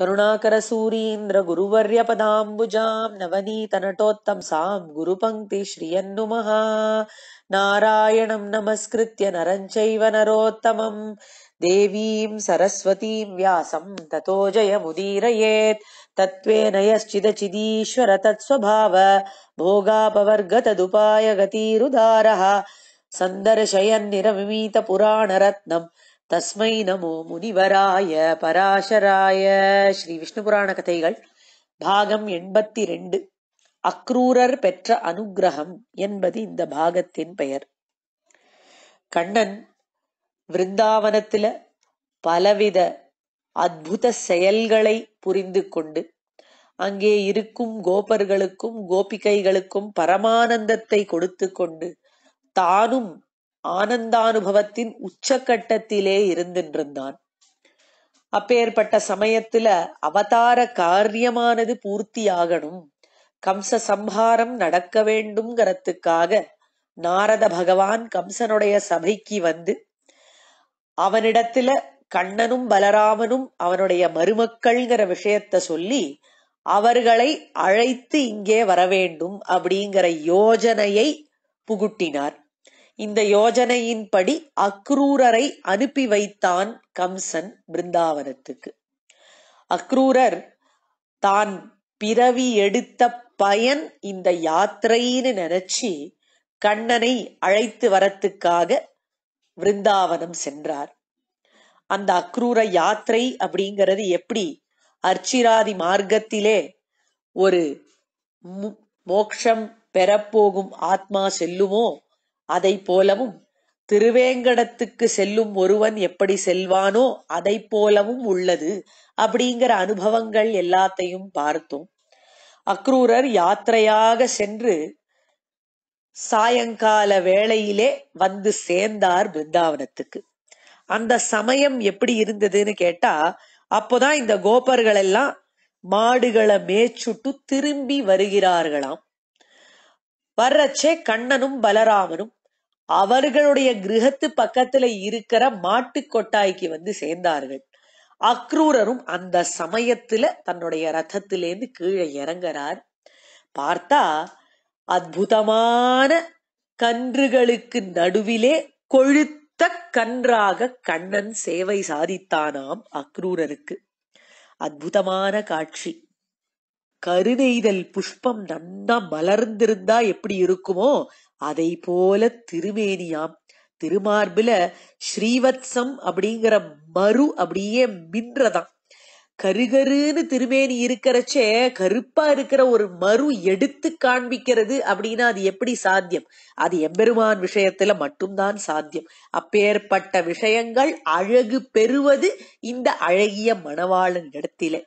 करुणाकरसूरीन्द्रगुरुवर्यपदाम्बुजां गुरुवर्यपदाम्बुजाम् सां साम् गुरुपङ्क्ति श्रियन्नुमः नारायणं नमस्कृत्य नरं चैव नरोत्तमं देवीम् सरस्वतीम् व्यासं ततो जयमुदीरयेत् तत्त्वेन यश्चिदचिदीश्वर तत्स्वभाव भोगापवर्गतदुपायगतिरुदारः தஸ்மை நமோ முனிவராய பராசராய ஸ்ரீ விஷ்ணு புராண கதைகள் பாகம் எண்பத்தி ரெண்டு அக்ரூரர் பெற்ற அனுகிரகம் என்பது இந்த பாகத்தின் பெயர் கண்ணன் விருந்தாவனத்தில பலவித அத்புத செயல்களை புரிந்து கொண்டு அங்கே இருக்கும் கோபர்களுக்கும் கோபிகைகளுக்கும் பரமானந்தத்தை கொடுத்து கொண்டு தானும் ஆனந்தானுபவத்தின் உச்சகட்டத்திலே இருந்துன்றிருந்தான் அப்பேற்பட்ட சமயத்துல அவதார காரியமானது பூர்த்தியாகணும் கம்ச சம்ஹாரம் நடக்க வேண்டும்ங்கிறதுக்காக நாரத பகவான் கம்சனுடைய சபைக்கு வந்து அவனிடத்துல கண்ணனும் பலராமனும் அவனுடைய மருமக்கள்ங்கிற விஷயத்த சொல்லி அவர்களை அழைத்து இங்கே வர வேண்டும் அப்படிங்கிற யோஜனையை புகுட்டினார் இந்த யோஜனையின்படி அக்ரூரரை அனுப்பி வைத்தான் கம்சன் பிருந்தாவனத்துக்கு அக்ரூரர் தான் பிறவி எடுத்த பயன் இந்த யாத்திரைன்னு நினைச்சு கண்ணனை அழைத்து வரத்துக்காக விருந்தாவனம் சென்றார் அந்த அக்ரூர யாத்திரை அப்படிங்கிறது எப்படி அர்ச்சிராதி மார்க்கத்திலே ஒரு மோக்ஷம் பெறப்போகும் ஆத்மா செல்லுமோ அதைப் போலவும் திருவேங்கடத்துக்கு செல்லும் ஒருவன் எப்படி செல்வானோ அதைப் போலவும் உள்ளது அப்படிங்கிற அனுபவங்கள் எல்லாத்தையும் பார்த்தோம் அக்ரூரர் யாத்திரையாக சென்று சாயங்கால வேளையிலே வந்து சேர்ந்தார் பிருந்தாவனத்துக்கு அந்த சமயம் எப்படி இருந்ததுன்னு கேட்டா அப்போதான் இந்த கோபர்கள் எல்லாம் மாடுகளை மேய்ச்சுட்டு திரும்பி வருகிறார்களாம் வர்றச்சே கண்ணனும் பலராமனும் அவர்களுடைய கிரகத்து பக்கத்துல இருக்கிற மாட்டு கொட்டாய்க்கு வந்து சேர்ந்தார்கள் அக்ரூரரும் அந்த சமயத்துல தன்னுடைய ரதத்திலேருந்து கீழே இறங்குறார் பார்த்தா அற்புதமான கன்றுகளுக்கு நடுவிலே கொழுத்த கன்றாக கண்ணன் சேவை சாதித்தானாம் அக்ரூரருக்கு அற்புதமான காட்சி கருணைதல் புஷ்பம் நன்னா மலர்ந்திருந்தா எப்படி இருக்குமோ அதை போல திருவேணியாம் திருமார்பில ஸ்ரீவத்சம் அப்படிங்கிற மறு அப்படியே மின்றதான் கருகருன்னு திருமேனி இருக்கிறச்சே கருப்பா இருக்கிற ஒரு மறு எடுத்து காண்பிக்கிறது அப்படின்னா அது எப்படி சாத்தியம் அது எம்பெருமான் விஷயத்துல மட்டும்தான் சாத்தியம் அப்பேற்பட்ட விஷயங்கள் அழகு பெறுவது இந்த அழகிய மணவாளன் இடத்திலே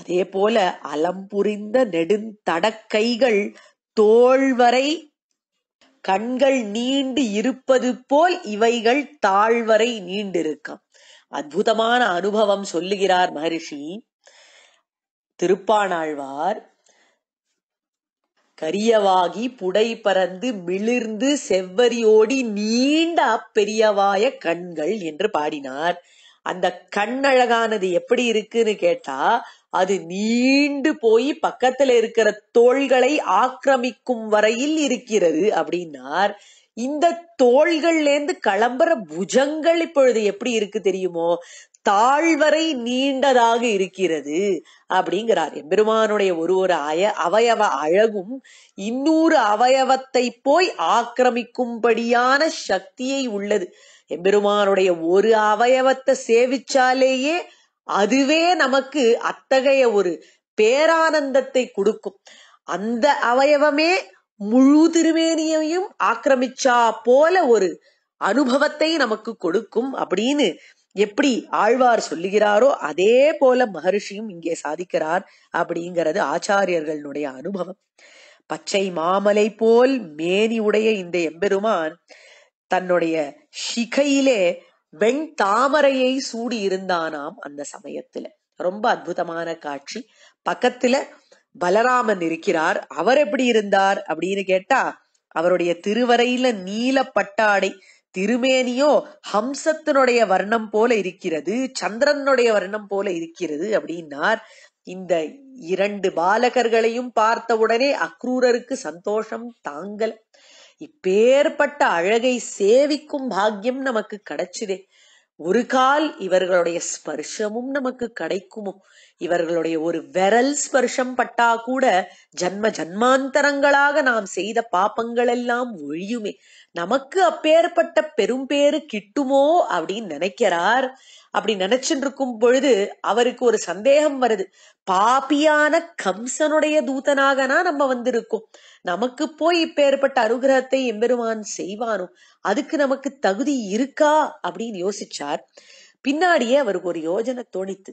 அதே போல அலம்புரிந்த நெடுந்தடக்கைகள் தோள்வரை கண்கள் நீண்டு இருப்பது போல் இவைகள் தாழ்வரை நீண்டிருக்கும் அற்புதமான அனுபவம் சொல்லுகிறார் மகரிஷி திருப்பானாழ்வார் கரியவாகி புடை பறந்து மிளிர்ந்து செவ்வரியோடி நீண்ட அப்பெரியவாய கண்கள் என்று பாடினார் அந்த கண்ணழகானது எப்படி இருக்குன்னு கேட்டா அது நீண்டு போய் பக்கத்துல இருக்கிற தோள்களை ஆக்கிரமிக்கும் வரையில் இருக்கிறது அப்படின்னார் இந்த தோள்கள்லேருந்து கிளம்புற புஜங்கள் இப்பொழுது எப்படி இருக்கு தெரியுமோ தாழ்வரை நீண்டதாக இருக்கிறது அப்படிங்கிறார் எம்பெருமானுடைய ஒரு ஒரு அய அவயவ அழகும் இன்னொரு அவயவத்தை போய் ஆக்கிரமிக்கும்படியான சக்தியை உள்ளது எம்பெருமானுடைய ஒரு அவயவத்தை சேவிச்சாலேயே அதுவே நமக்கு அத்தகைய ஒரு பேரானந்தத்தை கொடுக்கும் அந்த அவயவமே முழு திருமேனியையும் ஆக்கிரமிச்சா போல ஒரு அனுபவத்தை நமக்கு கொடுக்கும் அப்படின்னு எப்படி ஆழ்வார் சொல்லுகிறாரோ அதே போல மகர்ஷியும் இங்கே சாதிக்கிறார் அப்படிங்கிறது ஆச்சாரியர்களுடைய அனுபவம் பச்சை மாமலை போல் மேனி உடைய இந்த எம்பெருமான் தன்னுடைய சிகையிலே வெண் தாமரையை சூடி இருந்தானாம் அந்த சமயத்துல ரொம்ப அற்புதமான காட்சி பக்கத்துல பலராமன் இருக்கிறார் அவர் எப்படி இருந்தார் அப்படின்னு கேட்டா அவருடைய திருவரையில நீல பட்டாடை திருமேனியோ ஹம்சத்தினுடைய வர்ணம் போல இருக்கிறது சந்திரனுடைய வர்ணம் போல இருக்கிறது அப்படின்னார் இந்த இரண்டு பாலகர்களையும் பார்த்த உடனே அக்ரூரருக்கு சந்தோஷம் தாங்கல் இப்பேற்பட்ட அழகை சேவிக்கும் பாக்கியம் நமக்கு கிடைச்சுதே ஒரு கால் இவர்களுடைய ஸ்பர்ஷமும் நமக்கு கிடைக்குமோ இவர்களுடைய ஒரு விரல் ஸ்பர்ஷம் பட்டா கூட ஜன்ம ஜன்மாந்தரங்களாக நாம் செய்த பாப்பங்கள் எல்லாம் ஒழியுமே நமக்கு அப்பேற்பட்ட பெரும்பேறு கிட்டுமோ அப்படின்னு நினைக்கிறார் அப்படி நினைச்சுட்டு இருக்கும் பொழுது அவருக்கு ஒரு சந்தேகம் வருது பாப்பியான கம்சனுடைய தூதனாகனா நம்ம வந்திருக்கோம் நமக்கு போய் இப்பேற்பட்ட அனுகிரகத்தை எம்பெருமான் செய்வானோ அதுக்கு நமக்கு தகுதி இருக்கா அப்படின்னு யோசிச்சார் பின்னாடியே அவருக்கு ஒரு யோஜனை தோணித்து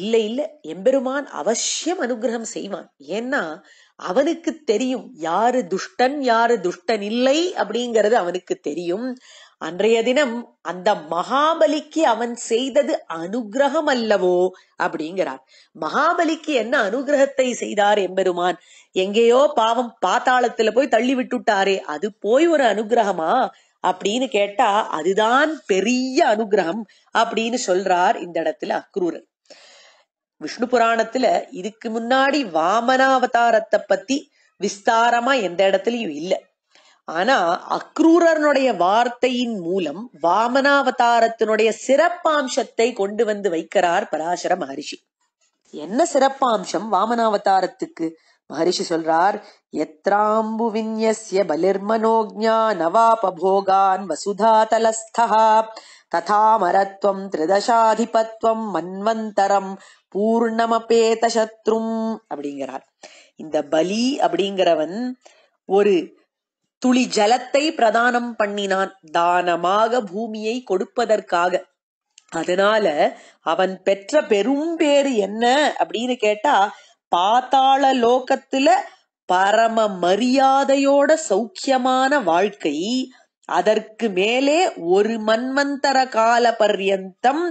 இல்லை இல்ல எம்பெருமான் அவசியம் அனுகிரகம் செய்வான் ஏன்னா அவனுக்கு தெரியும் யாரு துஷ்டன் யாரு துஷ்டன் இல்லை அப்படிங்கறது அவனுக்கு தெரியும் அன்றைய தினம் அந்த மகாபலிக்கு அவன் செய்தது அனுகிரகம் அல்லவோ அப்படிங்கிறார் மகாபலிக்கு என்ன அனுகிரகத்தை செய்தார் எம்பெருமான் எங்கேயோ பாவம் பாத்தாளத்துல போய் தள்ளி விட்டுட்டாரே அது போய் ஒரு அனுகிரகமா அப்படின்னு கேட்டா அதுதான் பெரிய அனுகிரகம் அப்படின்னு சொல்றார் இந்த இடத்துல அக்ரூரன் விஷ்ணு புராணத்துல இதுக்கு முன்னாடி வாமனாவதாரத்தை பத்தி விஸ்தாரமா எந்த இடத்துலயும் இல்ல ஆனா அக்ரூரனுடைய வார்த்தையின் மூலம் வாமனாவதாரத்தினுடைய சிறப்பாம்சத்தை கொண்டு வந்து வைக்கிறார் பராசர மகரிஷி என்ன சிறப்பாம்சம் வாமனாவதாரத்துக்கு மகரிஷி சொல்றார் எத்ராம்பு விநியசிய பலிர்மனோஜா நவாபபோகான் வசுதா தலஸ்தா ததாமரத்வம் திரிதசாதிபத்வம் மன்வந்தரம் பூர்ணமபேத சத்ரும் அப்படிங்கிறார் இந்த பலி அப்படிங்கிறவன் ஒரு துளி ஜலத்தை பிரதானம் பண்ணினான் தானமாக பூமியை கொடுப்பதற்காக அதனால அவன் பெற்ற பெரும் பேரு என்ன அப்படின்னு கேட்டா பாத்தாள லோகத்துல பரம மரியாதையோட சௌக்கியமான வாழ்க்கை அதற்கு மேலே ஒரு மன்மந்தர கால பர்யந்தம்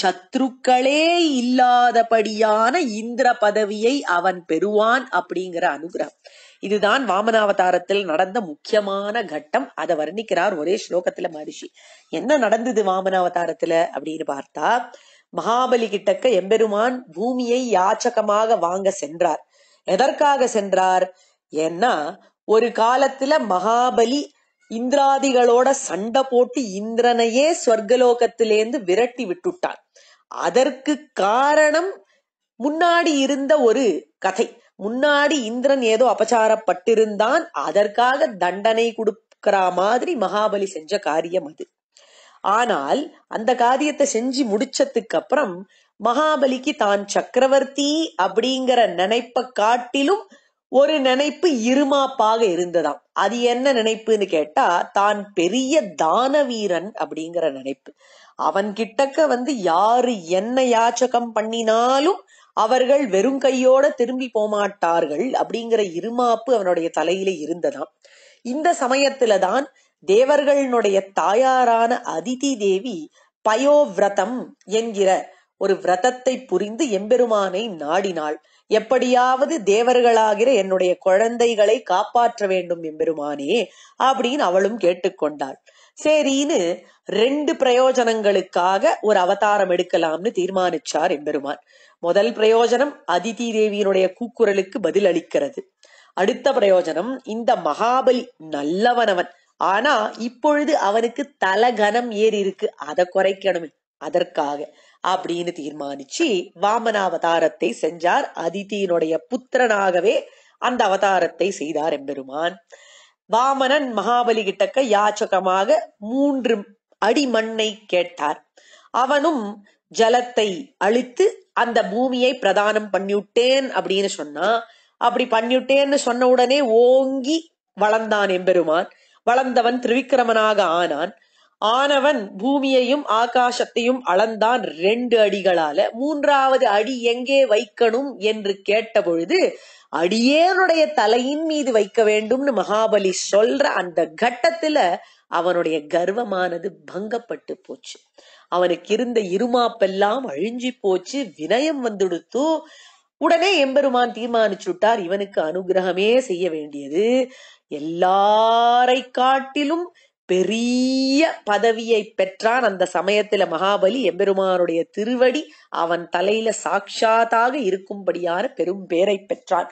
சத்ருக்களே இல்லாதபடியான இந்திர பதவியை அவன் பெறுவான் அப்படிங்கிற அனுகிரகம் இதுதான் வாமனாவதாரத்தில் நடந்த முக்கியமான கட்டம் அதை வர்ணிக்கிறார் ஒரே ஸ்லோகத்துல மகரிஷி என்ன நடந்தது வாமனாவதாரத்துல அப்படின்னு பார்த்தா மகாபலி கிட்டக்க எம்பெருமான் பூமியை யாச்சகமாக வாங்க சென்றார் எதற்காக சென்றார் ஏன்னா ஒரு காலத்துல மகாபலி இந்திராதிகளோட சண்டை போட்டு இந்திரனையே ஸ்வர்கலோகத்திலேருந்து விரட்டி விட்டுட்டான் அதற்கு காரணம் முன்னாடி இருந்த ஒரு கதை முன்னாடி இந்திரன் ஏதோ அபச்சாரப்பட்டிருந்தான் அதற்காக தண்டனை கொடுக்கிற மாதிரி மகாபலி செஞ்ச காரியம் அது ஆனால் அந்த காரியத்தை செஞ்சு முடிச்சதுக்கு அப்புறம் மகாபலிக்கு தான் சக்கரவர்த்தி அப்படிங்கிற நினைப்ப காட்டிலும் ஒரு நினைப்பு இருமாப்பாக இருந்ததாம் அது என்ன நினைப்புன்னு கேட்டா தான் பெரிய தான வீரன் அப்படிங்கிற நினைப்பு அவன் கிட்டக்க வந்து யாரு என்ன யாச்சகம் பண்ணினாலும் அவர்கள் வெறும் கையோட திரும்பி போமாட்டார்கள் அப்படிங்கிற இருமாப்பு அவனுடைய தலையில இருந்ததாம் இந்த சமயத்துலதான் தேவர்களினுடைய தாயாரான அதிதி தேவி பயோவிரதம் என்கிற ஒரு விரதத்தை புரிந்து எம்பெருமானை நாடினாள் எப்படியாவது தேவர்களாகிற என்னுடைய குழந்தைகளை காப்பாற்ற வேண்டும் எம்பெருமானே அப்படின்னு அவளும் கேட்டுக்கொண்டாள் சரின்னு ரெண்டு பிரயோஜனங்களுக்காக ஒரு அவதாரம் எடுக்கலாம்னு தீர்மானிச்சார் எம்பெருமான் முதல் பிரயோஜனம் அதிதி தேவியினுடைய கூக்குரலுக்கு பதில் அளிக்கிறது அடுத்த பிரயோஜனம் இந்த மகாபலி நல்லவனவன் ஆனா இப்பொழுது அவனுக்கு தலகனம் ஏறி இருக்கு அதை குறைக்கணுமே அதற்காக அப்படின்னு தீர்மானிச்சு வாமன அவதாரத்தை செஞ்சார் அதித்தியினுடைய புத்திரனாகவே அந்த அவதாரத்தை செய்தார் எம்பெருமான் வாமனன் மகாபலி கிட்டக்க யாச்சகமாக மூன்று அடி மண்ணை கேட்டார் அவனும் ஜலத்தை அழித்து அந்த பூமியை பிரதானம் பண்ணிவிட்டேன் அப்படின்னு சொன்னா அப்படி பண்ணிவிட்டேன்னு சொன்ன உடனே ஓங்கி வளர்ந்தான் எம்பெருமான் வளர்ந்தவன் திருவிக்கிரமனாக ஆனான் ஆனவன் பூமியையும் ஆகாசத்தையும் அளந்தான் ரெண்டு அடிகளால மூன்றாவது அடி எங்கே வைக்கணும் என்று கேட்ட பொழுது அடியேனுடைய தலையின் மீது வைக்க வேண்டும்னு மகாபலி சொல்ற அந்த கட்டத்துல அவனுடைய கர்வமானது பங்கப்பட்டு போச்சு அவனுக்கு இருந்த இருமாப்பெல்லாம் அழிஞ்சி போச்சு வினயம் வந்துடுத்து உடனே எம்பெருமான் தீர்மானிச்சுட்டார் இவனுக்கு அனுகிரகமே செய்ய வேண்டியது எல்லாரை காட்டிலும் பெரிய பதவியை பெற்றான் அந்த சமயத்துல மகாபலி எம்பெருமானுடைய திருவடி அவன் தலையில சாட்சாத்தாக இருக்கும்படியான பெரும் பேரை பெற்றான்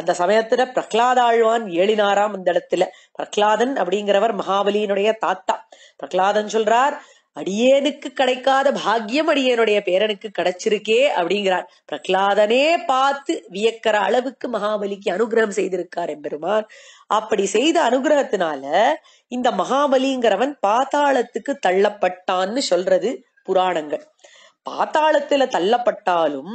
அந்த சமயத்துல பிரகலாதாழ்வான் ஏழினாராம் அந்த இடத்துல பிரகலாதன் அப்படிங்கிறவர் மகாபலியினுடைய தாத்தா பிரகலாதன் சொல்றார் அடியேனுக்கு கிடைக்காத பாக்கியம் அடியேனுடைய பேரனுக்கு கிடைச்சிருக்கே அப்படிங்கிறார் பிரகலாதனே பார்த்து வியக்கிற அளவுக்கு மகாபலிக்கு அனுகிரகம் செய்திருக்கார் என்பெருமான் அப்படி செய்த அனுகிரகத்தினால இந்த மகாபலிங்கிறவன் பாத்தாளத்துக்கு தள்ளப்பட்டான்னு சொல்றது புராணங்கள் பாத்தாளத்துல தள்ளப்பட்டாலும்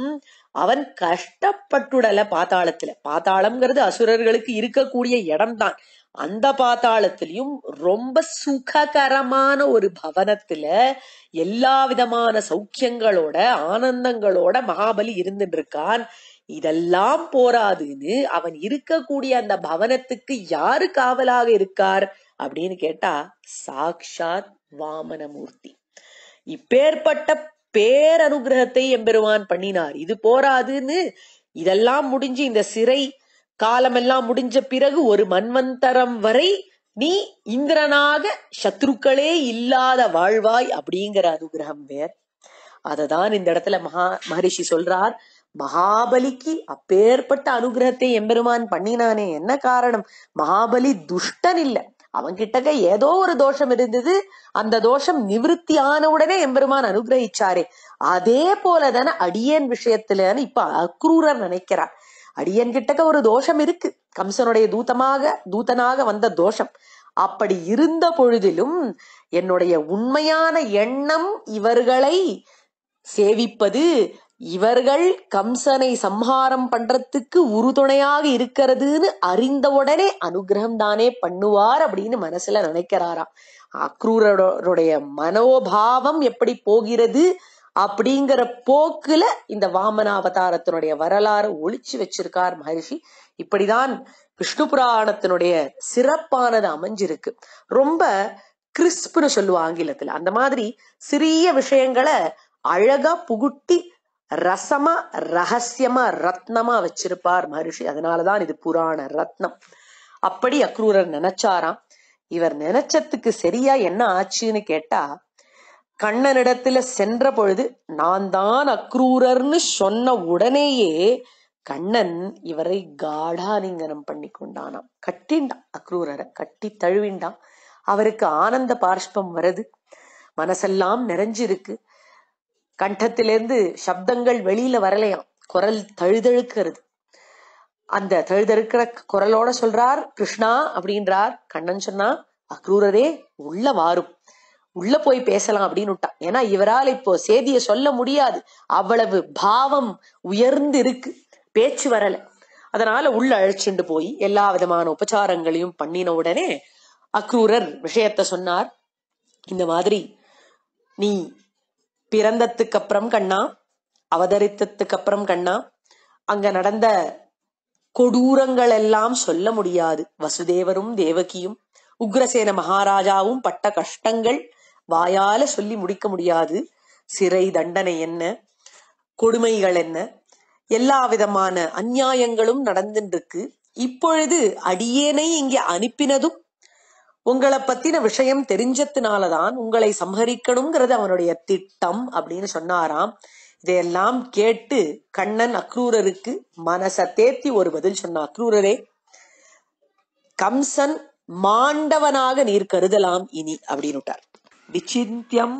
அவன் கஷ்டப்பட்டுடல பாத்தாளத்துல பாத்தாளம்ங்கிறது அசுரர்களுக்கு இருக்கக்கூடிய இடம்தான் அந்த பாத்தாளத்திலையும் ரொம்ப சுககரமான ஒரு பவனத்துல எல்லா விதமான சௌக்கியங்களோட ஆனந்தங்களோட மகாபலி இருந்துட்டு இருக்கான் இதெல்லாம் போராதுன்னு அவன் இருக்கக்கூடிய அந்த பவனத்துக்கு யாரு காவலாக இருக்கார் அப்படின்னு கேட்டா சாக்ஷாத் வாமனமூர்த்தி இப்பேற்பட்ட பேரனுகிரகத்தை எம்பெருமான் பண்ணினார் இது போராதுன்னு இதெல்லாம் முடிஞ்சு இந்த சிறை காலமெல்லாம் முடிஞ்ச பிறகு ஒரு மன்வந்தரம் வரை நீ இந்திரனாக சத்ருக்களே இல்லாத வாழ்வாய் அப்படிங்கிற அனுகிரகம் வேர் அததான் இந்த இடத்துல மகா மகரிஷி சொல்றார் மகாபலிக்கு அப்பேற்பட்ட அனுகிரகத்தை எம்பெருமான் பண்ணினானே என்ன காரணம் மகாபலி துஷ்டன் இல்ல அவன்கிட்டக்க ஏதோ ஒரு தோஷம் இருந்தது அந்த தோஷம் நிவிற்த்தி ஆன உடனே எம்பெருமான் அனுகிரகிச்சாரே அதே போலதான அடியேன் விஷயத்துலன்னு இப்ப அக்ரூரர் நினைக்கிறார் அடியன் கிட்டக்க ஒரு தோஷம் இருக்கு கம்சனுடைய தூத்தமாக தூதனாக வந்த தோஷம் அப்படி இருந்த பொழுதிலும் என்னுடைய உண்மையான எண்ணம் இவர்களை சேவிப்பது இவர்கள் கம்சனை சம்ஹாரம் பண்றதுக்கு உறுதுணையாக இருக்கிறதுன்னு அறிந்தவுடனே அனுகிரகம் தானே பண்ணுவார் அப்படின்னு மனசுல நினைக்கிறாராம் அக்ரூரோடைய மனோபாவம் எப்படி போகிறது அப்படிங்கிற போக்குல இந்த அவதாரத்தினுடைய வரலாறு ஒழிச்சு வச்சிருக்கார் மகர்ஷி இப்படிதான் விஷ்ணு புராணத்தினுடைய சிறப்பானது அமைஞ்சிருக்கு ரொம்ப கிறிஸ்புன்னு சொல்லுவோம் ஆங்கிலத்துல அந்த மாதிரி சிறிய விஷயங்களை அழகா புகுட்டி ரசமா ரகசியமா ரத்னமா வச்சிருப்பார் மகர்ஷி அதனாலதான் இது புராண ரத்னம் அப்படி அக்ரூரர் நினைச்சாராம் இவர் நினைச்சதுக்கு சரியா என்ன ஆச்சுன்னு கேட்டா கண்ணனிடத்துல சென்ற பொழுது நான் தான் அக்ரூரர்னு சொன்ன உடனேயே கண்ணன் இவரை காடாலிங்கனம் பண்ணி கொண்டானாம் கட்டிண்டான் அக்ரூரரை கட்டி தழுவிண்டான் அவருக்கு ஆனந்த பார்ஷ்பம் வருது மனசெல்லாம் நிறைஞ்சிருக்கு கண்டத்திலிருந்து சப்தங்கள் வெளியில வரலையாம் குரல் தழுதழுக்கிறது அந்த தழுதழுக்கிற குரலோட சொல்றார் கிருஷ்ணா அப்படின்றார் கண்ணன் சொன்னா அக்ரூரரே உள்ள வாரும் உள்ள போய் பேசலாம் அப்படின்னு விட்டா ஏன்னா இவரால் இப்போ செய்தியை சொல்ல முடியாது அவ்வளவு பாவம் உயர்ந்து இருக்கு பேச்சு வரல அதனால உள்ள அழைச்சிண்டு போய் எல்லா விதமான உபச்சாரங்களையும் பண்ணின உடனே அக்ரூரர் விஷயத்த சொன்னார் இந்த மாதிரி நீ பிறந்ததுக்கு அப்புறம் கண்ணா அவதரித்ததுக்கு அப்புறம் கண்ணா அங்க நடந்த கொடூரங்கள் எல்லாம் சொல்ல முடியாது வசுதேவரும் தேவகியும் உக்ரசேன மகாராஜாவும் பட்ட கஷ்டங்கள் வாயால சொல்லி முடிக்க முடியாது சிறை தண்டனை என்ன கொடுமைகள் என்ன எல்லா விதமான அந்நியாயங்களும் நடந்துருக்கு இப்பொழுது அடியேனை இங்கே அனுப்பினதும் உங்களை பத்தின விஷயம் தெரிஞ்சதுனாலதான் உங்களை சம்ஹரிக்கணுங்கிறது அவனுடைய திட்டம் அப்படின்னு சொன்னாராம் இதையெல்லாம் கேட்டு கண்ணன் அக்ரூரருக்கு மனச தேத்தி ஒரு பதில் சொன்ன அக்ரூரரே கம்சன் மாண்டவனாக நீர் கருதலாம் இனி அப்படின்னுட்டார் விசித்தியம்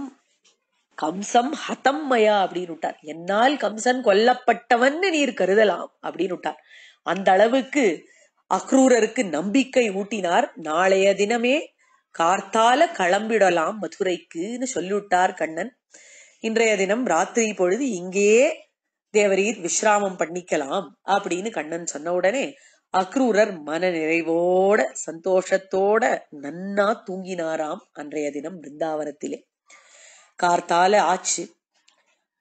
கம்சம் ஹதம் மயா அப்படின்னு விட்டார் என்னால் கம்சன் கொல்லப்பட்டவன் நீர் கருதலாம் அப்படின்னு விட்டார் அந்த அளவுக்கு அக்ரூரருக்கு நம்பிக்கை ஊட்டினார் நாளைய தினமே கார்த்தால கிளம்பிடலாம் மதுரைக்குன்னு சொல்லிவிட்டார் கண்ணன் இன்றைய தினம் ராத்திரி பொழுது இங்கேயே தேவரீர் விஸ்ராமம் பண்ணிக்கலாம் அப்படின்னு கண்ணன் சொன்ன உடனே அக்ரூரர் மன நிறைவோட சந்தோஷத்தோட நன்னா தூங்கினாராம் அன்றைய தினம் பிருந்தாவனத்திலே கார்த்தால ஆச்சு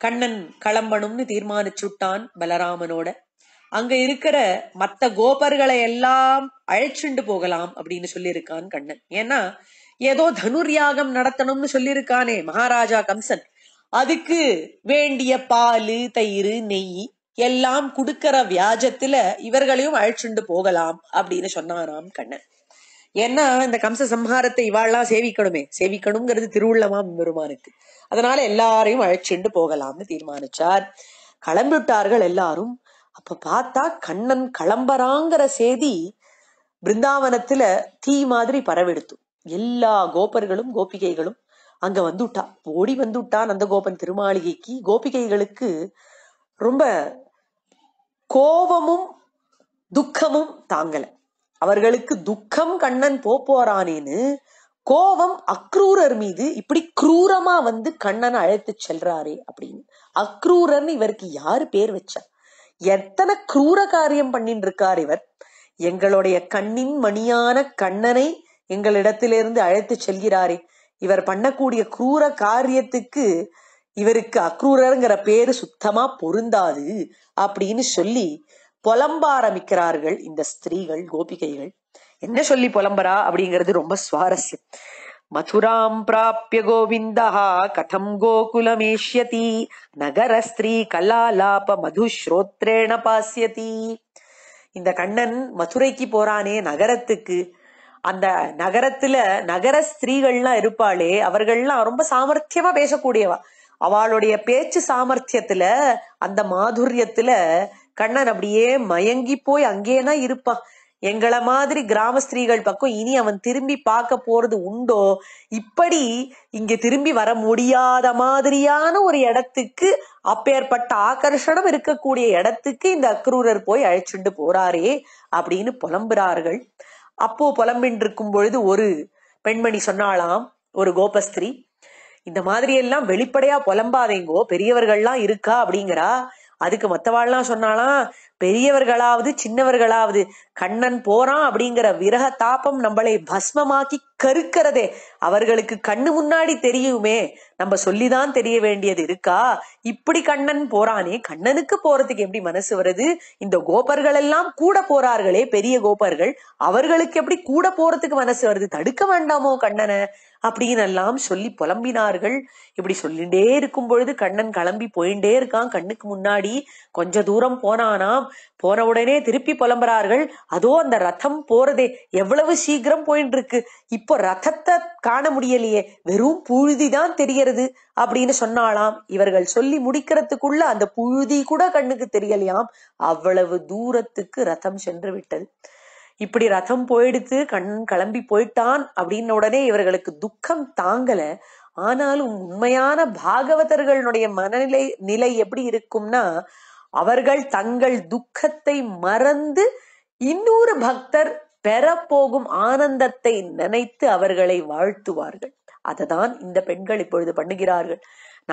கண்ணன் கிளம்பணும்னு தீர்மானிச்சுட்டான் பலராமனோட அங்க இருக்கிற மத்த கோபர்களை எல்லாம் அழைச்சுண்டு போகலாம் அப்படின்னு சொல்லியிருக்கான் கண்ணன் ஏன்னா ஏதோ தனுர்யாகம் நடத்தணும்னு சொல்லியிருக்கானே மகாராஜா கம்சன் அதுக்கு வேண்டிய பால் தயிர் நெய் எல்லாம் கொடுக்கிற வியாஜத்துல இவர்களையும் அழிச்சுண்டு போகலாம் அப்படின்னு சொன்னாராம் கண்ணன் ஏன்னா இந்த கம்ச சம்ஹாரத்தை இவாள்லாம் சேவிக்கணுமே சேவிக்கணுங்கிறது திருவுள்ளமா பெருமானுக்கு அதனால எல்லாரையும் அழைச்சிண்டு போகலாம்னு தீர்மானிச்சார் கிளம்பிட்டார்கள் எல்லாரும் அப்ப பார்த்தா கண்ணன் கிளம்பறாங்கிற செய்தி பிருந்தாவனத்துல தீ மாதிரி பரவெடுத்து எல்லா கோபர்களும் கோபிகைகளும் அங்க வந்துட்டா ஓடி வந்துட்டான் அந்த கோபன் திருமாளிகைக்கு கோபிகைகளுக்கு ரொம்ப கோபமும் துக்கமும் தாங்கல அவர்களுக்கு துக்கம் கண்ணன் போறானேன்னு கோபம் அக்ரூரர் மீது இப்படி குரூரமா வந்து கண்ணன் அழைத்து செல்றாரே அப்படின்னு அக்ரூரர்னு இவருக்கு யாரு பேர் வச்சா எத்தனை குரூர காரியம் பண்ணிட்டு இருக்கார் இவர் எங்களுடைய கண்ணின் மணியான கண்ணனை எங்களிடத்திலிருந்து அழைத்து செல்கிறாரே இவர் பண்ணக்கூடிய குரூர காரியத்துக்கு இவருக்கு அக்ரூரருங்கிற பேரு சுத்தமா பொருந்தாது அப்படின்னு சொல்லி புலம்ப ஆரம்பிக்கிறார்கள் இந்த ஸ்திரீகள் கோபிகைகள் என்ன சொல்லி புலம்பரா அப்படிங்கிறது ரொம்ப சுவாரஸ்யம் மதுராம் பிராபிய கோவிந்தா கதம் கோகுலமேஷ்யதி நகர ஸ்திரீ கலாலாப ஸ்ரோத்ரேண பாசியதி இந்த கண்ணன் மதுரைக்கு போறானே நகரத்துக்கு அந்த நகரத்துல நகர ஸ்திரீகள்லாம் இருப்பாளே அவர்கள்லாம் ரொம்ப சாமர்த்தியமா பேசக்கூடியவா அவளுடைய பேச்சு சாமர்த்தியத்துல அந்த மாதுரியத்துல கண்ணன் அப்படியே மயங்கி போய் அங்கேனா இருப்பான் எங்களை மாதிரி கிராம ஸ்திரீகள் பக்கம் இனி அவன் திரும்பி பார்க்க போறது உண்டோ இப்படி இங்க திரும்பி வர முடியாத மாதிரியான ஒரு இடத்துக்கு அப்பேற்பட்ட ஆகர்ஷணம் இருக்கக்கூடிய இடத்துக்கு இந்த அக்ரூரர் போய் அழைச்சிட்டு போறாரே அப்படின்னு புலம்புறார்கள் அப்போ புலம்பின் இருக்கும் பொழுது ஒரு பெண்மணி சொன்னாலாம் ஒரு கோபஸ்திரி இந்த மாதிரி எல்லாம் வெளிப்படையா புலம்பாதேங்கோ பெரியவர்கள்லாம் இருக்கா அப்படிங்கிறா அதுக்கு மத்தவாள்லாம் சொன்னாலாம் பெரியவர்களாவது சின்னவர்களாவது கண்ணன் போறான் அப்படிங்கிற விரக தாபம் நம்மளை பஸ்மமாக்கி கருக்கிறதே அவர்களுக்கு கண்ணு முன்னாடி தெரியுமே நம்ம சொல்லிதான் தெரிய வேண்டியது இருக்கா இப்படி கண்ணன் போறானே கண்ணனுக்கு போறதுக்கு எப்படி மனசு வருது இந்த கோபர்கள் எல்லாம் கூட போறார்களே பெரிய கோபர்கள் அவர்களுக்கு எப்படி கூட போறதுக்கு மனசு வருது தடுக்க வேண்டாமோ கண்ணனை அப்படின்னு எல்லாம் சொல்லி புலம்பினார்கள் இப்படி சொல்லிட்டே இருக்கும் பொழுது கண்ணன் கிளம்பி போயிட்டே இருக்கான் கண்ணுக்கு முன்னாடி கொஞ்ச தூரம் போனானாம் போன உடனே திருப்பி புலம்புறார்கள் அதோ அந்த ரதம் போறதே எவ்வளவு சீக்கிரம் போயிட்டு இருக்கு இப்போ ரதத்தை காண முடியலையே வெறும் புழுதிதான் தெரியறது அப்படின்னு சொன்னாலாம் இவர்கள் சொல்லி முடிக்கிறதுக்குள்ள அந்த புழுதி கூட கண்ணுக்கு தெரியலையாம் அவ்வளவு தூரத்துக்கு ரதம் சென்று விட்டது இப்படி ரதம் போயிடுத்து கண் கிளம்பி போயிட்டான் அப்படின்ன உடனே இவர்களுக்கு துக்கம் தாங்கல ஆனாலும் உண்மையான பாகவதர்களுடைய மனநிலை நிலை எப்படி இருக்கும்னா அவர்கள் தங்கள் துக்கத்தை மறந்து இன்னொரு பக்தர் பெறப்போகும் ஆனந்தத்தை நினைத்து அவர்களை வாழ்த்துவார்கள் அததான் இந்த பெண்கள் இப்பொழுது பண்ணுகிறார்கள்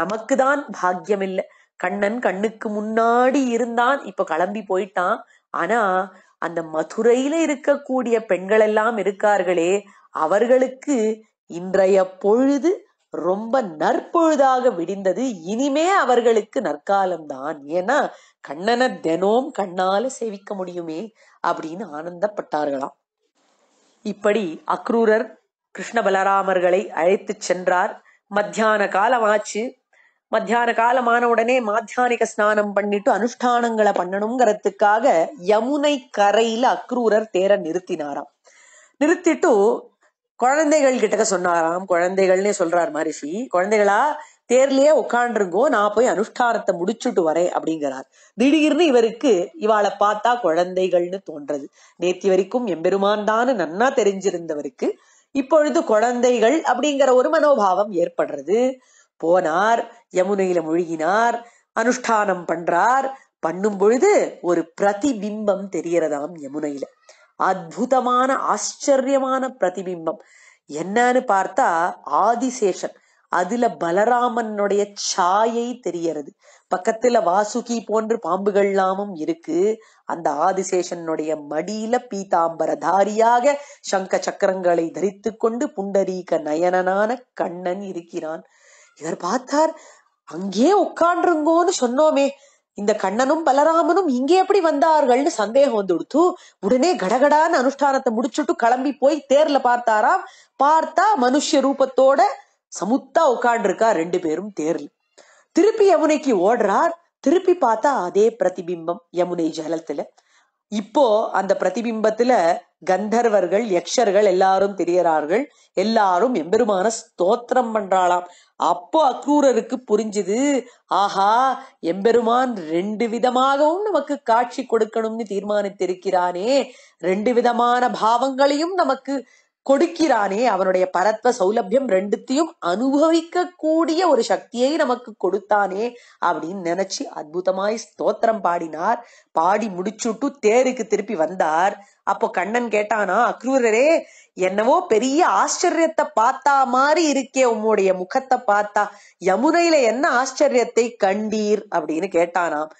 நமக்கு தான் பாக்கியம் இல்லை கண்ணன் கண்ணுக்கு முன்னாடி இருந்தான் இப்ப கிளம்பி போயிட்டான் ஆனா அந்த மதுரையில இருக்கக்கூடிய பெண்கள் எல்லாம் இருக்கார்களே அவர்களுக்கு இன்றைய பொழுது ரொம்ப நற்பொழுதாக விடிந்தது இனிமே அவர்களுக்கு நற்காலம் தான் ஏன்னா கண்ணனை தினம் கண்ணால சேவிக்க முடியுமே அப்படின்னு ஆனந்தப்பட்டார்களாம் இப்படி அக்ரூரர் கிருஷ்ண பலராமர்களை அழைத்து சென்றார் மத்தியான காலமாச்சு மத்தியான காலமான உடனே மாத்தியானிக ஸ்நானம் பண்ணிட்டு அனுஷ்டானங்களை பண்ணணுங்கிறதுக்காக யமுனை கரையில அக்ரூரர் தேர நிறுத்தினாராம் நிறுத்திட்டு குழந்தைகள் கிட்டக்க சொன்னாராம் குழந்தைகள்னே சொல்றார் மகரிஷி குழந்தைகளா தேர்லயே உட்காண்டிருங்கோ நான் போய் அனுஷ்டானத்தை முடிச்சுட்டு வரேன் அப்படிங்கிறார் திடீர்னு இவருக்கு இவாளை பார்த்தா குழந்தைகள்னு தோன்றது நேத்தி வரைக்கும் எம்பெருமான் தான் நன்னா தெரிஞ்சிருந்தவருக்கு இப்பொழுது குழந்தைகள் அப்படிங்கிற ஒரு மனோபாவம் ஏற்படுறது போனார் யமுனையில முழுகினார் அனுஷ்டானம் பண்றார் பண்ணும் பொழுது ஒரு பிரதிபிம்பம் தெரியறதாம் யமுனையில அத்தமான ஆச்சரியமான பிரதிபிம்பம் என்னன்னு பார்த்தா ஆதிசேஷன் அதுல பலராமனுடைய சாயை தெரியறது பக்கத்துல வாசுகி போன்று பாம்புகள்லாமும் இருக்கு அந்த ஆதிசேஷனுடைய மடியில பீதாம்பரதாரியாக சங்க சக்கரங்களை தரித்து கொண்டு புண்டரீக நயனனான கண்ணன் இருக்கிறான் இவர் பார்த்தார் அங்கே உட்காண்டிருங்கோன்னு சொன்னோமே இந்த கண்ணனும் பலராமனும் இங்கே எப்படி வந்தார்கள்னு சந்தேகம் வந்து கொடுத்து உடனே கடகடான அனுஷ்டானத்தை முடிச்சுட்டு கிளம்பி போய் தேர்ல பார்த்தாராம் பார்த்தா மனுஷ ரூபத்தோட சமுத்தா உட்காண்டிருக்கா ரெண்டு பேரும் தேர்ல திருப்பி யமுனைக்கு ஓடுறார் திருப்பி பார்த்தா அதே பிரதிபிம்பம் யமுனை ஜலத்துல இப்போ அந்த பிரதிபிம்பத்துல கந்தர்வர்கள் யக்ஷர்கள் எல்லாரும் தெரியறார்கள் எல்லாரும் எம்பெருமான ஸ்தோத்திரம் பண்றாளாம் அப்போ அக்ரூரருக்கு புரிஞ்சுது ஆஹா எம்பெருமான் ரெண்டு விதமாகவும் நமக்கு காட்சி கொடுக்கணும்னு தீர்மானித்திருக்கிறானே ரெண்டு விதமான பாவங்களையும் நமக்கு கொடுக்கிறானே அவனுடைய பரத்வ சௌலபியம் ரெண்டுத்தையும் அனுபவிக்க கூடிய ஒரு சக்தியை நமக்கு கொடுத்தானே அப்படின்னு நினைச்சு அற்புதமாய் ஸ்தோத்திரம் பாடினார் பாடி முடிச்சுட்டு தேருக்கு திருப்பி வந்தார் அப்போ கண்ணன் கேட்டானா அக்ரூரரே என்னவோ பெரிய ஆச்சரியத்தை பார்த்தா மாதிரி இருக்கே உம்முடைய முகத்தை பார்த்தா யமுனையில என்ன ஆச்சரியத்தை கண்டீர் அப்படின்னு கேட்டானாம்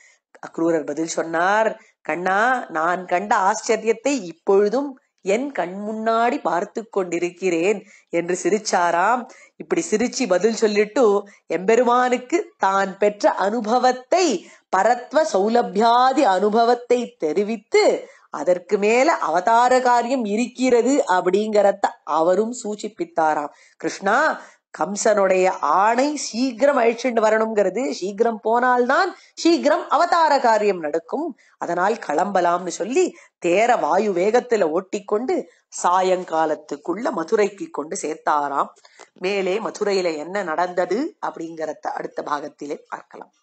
அக்ரூரர் பதில் சொன்னார் கண்ணா நான் கண்ட ஆச்சரியத்தை இப்பொழுதும் என் கண் முன்னாடி பார்த்து கொண்டிருக்கிறேன் என்று சிரிச்சாராம் இப்படி சிரிச்சு பதில் சொல்லிட்டு எம்பெருமானுக்கு தான் பெற்ற அனுபவத்தை பரத்வ சௌலபியாதி அனுபவத்தை தெரிவித்து அதற்கு மேல அவதார காரியம் இருக்கிறது அப்படிங்கறத அவரும் சூச்சிப்பித்தாராம் கிருஷ்ணா கம்சனுடைய ஆணை சீக்கிரம் அழிச்சுண்டு வரணுங்கிறது சீக்கிரம் போனால்தான் சீக்கிரம் அவதார காரியம் நடக்கும் அதனால் கிளம்பலாம்னு சொல்லி தேர வாயு வேகத்துல ஓட்டிக்கொண்டு சாயங்காலத்துக்குள்ள மதுரைக்கு கொண்டு சேர்த்தாராம் மேலே மதுரையில என்ன நடந்தது அப்படிங்கறத அடுத்த பாகத்திலே பார்க்கலாம்